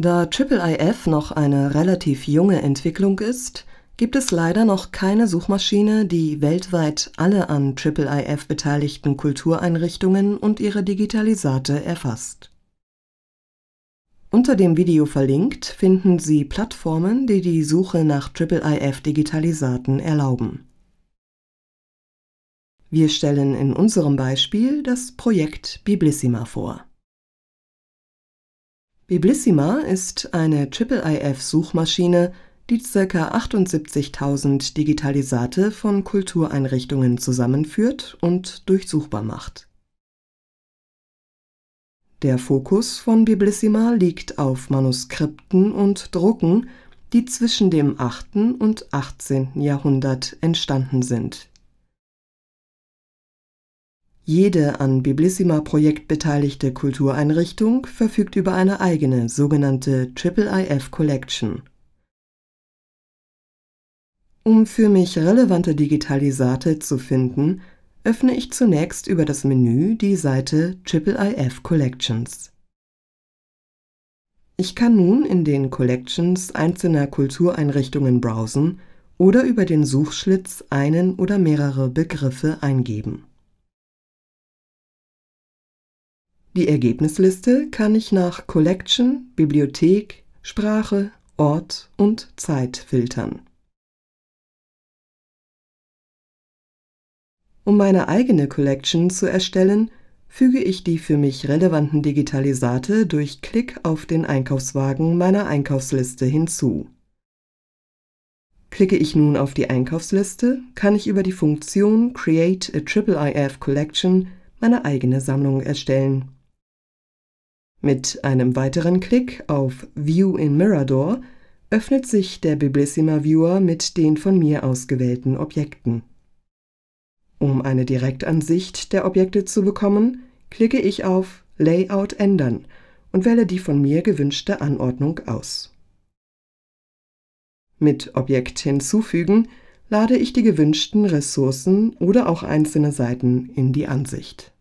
Da IIIF noch eine relativ junge Entwicklung ist, gibt es leider noch keine Suchmaschine, die weltweit alle an IIIF beteiligten Kultureinrichtungen und ihre Digitalisate erfasst. Unter dem Video verlinkt finden Sie Plattformen, die die Suche nach IIIF-Digitalisaten erlauben. Wir stellen in unserem Beispiel das Projekt Biblissima vor Biblissima ist eine IIIF-Suchmaschine, die ca. 78.000 Digitalisate von Kultureinrichtungen zusammenführt und durchsuchbar macht. Der Fokus von Biblissima liegt auf Manuskripten und Drucken, die zwischen dem 8. und 18. Jahrhundert entstanden sind jede an Biblissima-Projekt beteiligte Kultureinrichtung verfügt über eine eigene sogenannte IIIF Collection. Um für mich relevante Digitalisate zu finden, öffne ich zunächst über das Menü die Seite IIIF Collections. Ich kann nun in den Collections einzelner Kultureinrichtungen browsen oder über den Suchschlitz einen oder mehrere Begriffe eingeben. Die Ergebnisliste kann ich nach Collection, Bibliothek, Sprache, Ort und Zeit filtern. Um meine eigene Collection zu erstellen, füge ich die für mich relevanten Digitalisate durch Klick auf den Einkaufswagen meiner Einkaufsliste hinzu. Klicke ich nun auf die Einkaufsliste, kann ich über die Funktion Create a IIIF Collection meine eigene Sammlung erstellen. Mit einem weiteren Klick auf View in Mirador öffnet sich der Biblissima Viewer mit den von mir ausgewählten Objekten. Um eine Direktansicht der Objekte zu bekommen, klicke ich auf Layout ändern und wähle die von mir gewünschte Anordnung aus. Mit Objekt hinzufügen lade ich die gewünschten Ressourcen oder auch einzelne Seiten in die Ansicht.